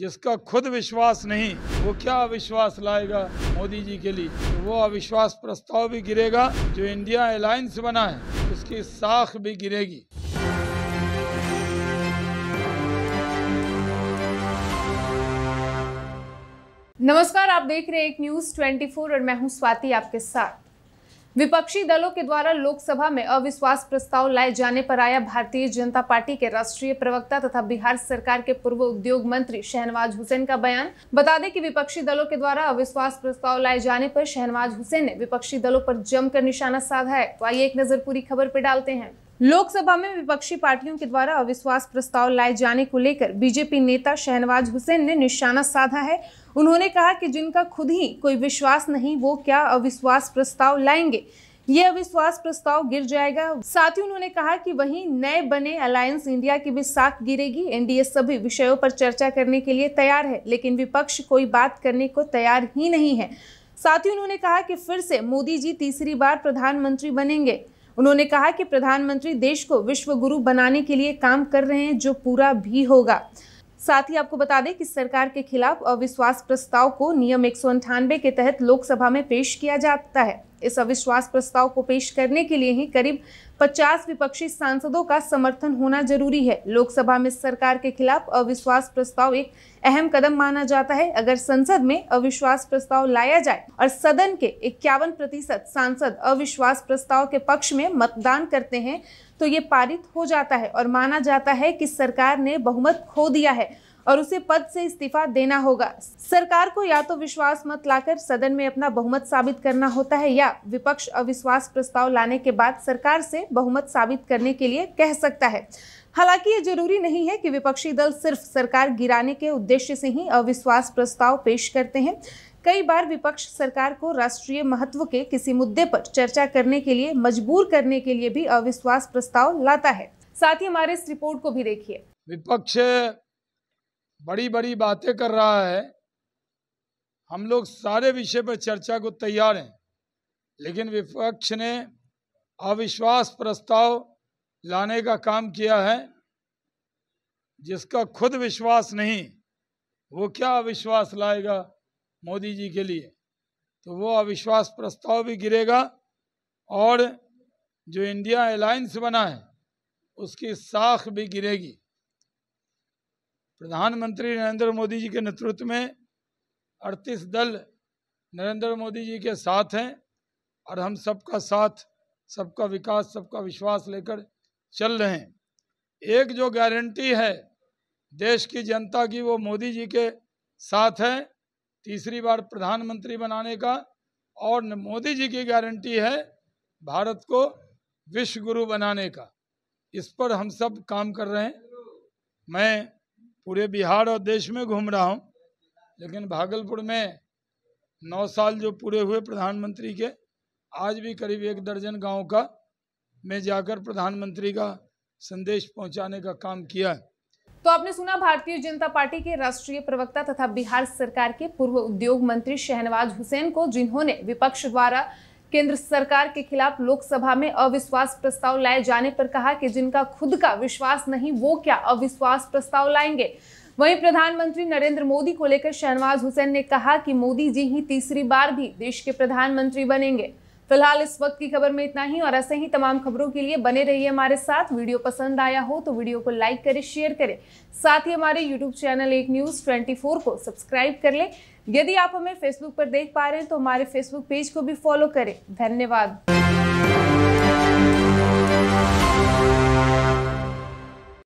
जिसका खुद विश्वास नहीं वो क्या अविश्वास लाएगा मोदी जी के लिए तो वो अविश्वास प्रस्ताव भी गिरेगा जो इंडिया अलायंस बना है उसकी साख भी गिरेगी नमस्कार आप देख रहे हैं एक न्यूज 24 और मैं हूं स्वाति आपके साथ विपक्षी दलों के द्वारा लोकसभा में अविश्वास प्रस्ताव लाए जाने पर आया भारतीय जनता पार्टी के राष्ट्रीय प्रवक्ता तथा बिहार सरकार के पूर्व उद्योग मंत्री शहनवाज हुसैन का बयान बता दें कि विपक्षी दलों के द्वारा अविश्वास प्रस्ताव लाए जाने पर शहनवाज हुसैन ने विपक्षी दलों पर जमकर निशाना साधा है तो आइए एक नजर पूरी खबर पे डालते हैं लोकसभा में विपक्षी पार्टियों के द्वारा अविश्वास प्रस्ताव लाए जाने को लेकर बीजेपी नेता शहनवाज हुसैन ने निशाना साधा है उन्होंने कहा कि जिनका खुद ही कोई विश्वास नहीं वो क्या अविश्वास प्रस्ताव लाएंगे ये अविश्वास प्रस्ताव गिर जाएगा साथ ही उन्होंने कहा कि वहीं नए बने अलायंस इंडिया की भी साख गिरेगी एनडीए सभी विषयों पर चर्चा करने के लिए तैयार है लेकिन विपक्ष कोई बात करने को तैयार ही नहीं है साथ ही उन्होंने कहा कि फिर से मोदी जी तीसरी बार प्रधानमंत्री बनेंगे उन्होंने कहा कि प्रधानमंत्री देश को विश्व गुरु बनाने के लिए काम कर रहे हैं जो पूरा भी होगा साथ ही आपको बता दें कि सरकार के खिलाफ अविश्वास प्रस्ताव को नियम एक के तहत लोकसभा में पेश किया जाता है इस अविश्वास प्रस्ताव को पेश करने के लिए ही करीब 50 विपक्षी सांसदों का समर्थन होना जरूरी है लोकसभा में सरकार के खिलाफ अविश्वास प्रस्ताव एक अहम कदम माना जाता है अगर संसद में अविश्वास प्रस्ताव लाया जाए और सदन के इक्यावन प्रतिशत सांसद अविश्वास प्रस्ताव के पक्ष में मतदान करते हैं तो ये पारित हो जाता है और माना जाता है कि सरकार ने बहुमत खो दिया है और उसे पद से इस्तीफा देना होगा सरकार को या तो विश्वास मत लाकर सदन में अपना बहुमत साबित करना होता है या विपक्ष अविश्वास प्रस्ताव लाने के बाद सरकार से बहुमत साबित करने के लिए कह सकता है हालांकि ये जरूरी नहीं है कि विपक्षी दल सिर्फ सरकार गिराने के उद्देश्य से ही अविश्वास प्रस्ताव पेश करते हैं कई बार विपक्ष सरकार को राष्ट्रीय महत्व के किसी मुद्दे पर चर्चा करने के लिए मजबूर करने के लिए भी अविश्वास प्रस्ताव लाता है साथ ही हमारे इस रिपोर्ट को भी देखिए विपक्ष बड़ी बड़ी बातें कर रहा है हम लोग सारे विषय पर चर्चा को तैयार हैं लेकिन विपक्ष ने अविश्वास प्रस्ताव लाने का काम किया है जिसका खुद विश्वास नहीं वो क्या अविश्वास लाएगा मोदी जी के लिए तो वो अविश्वास प्रस्ताव भी गिरेगा और जो इंडिया अलायंस बना है उसकी साख भी गिरेगी प्रधानमंत्री नरेंद्र मोदी जी के नेतृत्व में अड़तीस दल नरेंद्र मोदी जी के साथ हैं और हम सबका साथ सबका विकास सबका विश्वास लेकर चल रहे हैं एक जो गारंटी है देश की जनता की वो मोदी जी के साथ है तीसरी बार प्रधानमंत्री बनाने का और मोदी जी की गारंटी है भारत को विश्व गुरु बनाने का इस पर हम सब काम कर रहे हैं मैं पूरे बिहार और देश में घूम रहा हूँ लेकिन भागलपुर में नौ साल जो पूरे हुए प्रधानमंत्री के आज भी करीब एक दर्जन गांव का मैं जाकर प्रधानमंत्री का संदेश पहुंचाने का काम किया तो आपने सुना भारतीय जनता पार्टी के राष्ट्रीय प्रवक्ता तथा बिहार सरकार के पूर्व उद्योग मंत्री शहनवाज हुसैन को जिन्होंने विपक्ष द्वारा केंद्र सरकार के खिलाफ लोकसभा में अविश्वास प्रस्ताव लाए जाने पर कहा कि जिनका खुद का विश्वास नहीं वो क्या अविश्वास प्रस्ताव लाएंगे वहीं प्रधानमंत्री नरेंद्र मोदी को लेकर शहनवाज हुसैन ने कहा कि मोदी जी ही तीसरी बार भी देश के प्रधानमंत्री बनेंगे फिलहाल इस वक्त की खबर में इतना ही और ऐसे ही तमाम खबरों के लिए बने रहिए हमारे साथ वीडियो पसंद आया हो तो वीडियो को लाइक करें शेयर करें साथ ही हमारे यूट्यूब चैनल एक न्यूज़ फोर को सब्सक्राइब कर लें यदि आप हमें फेसबुक पर देख पा रहे हैं तो हमारे फेसबुक पेज को भी फॉलो करें धन्यवाद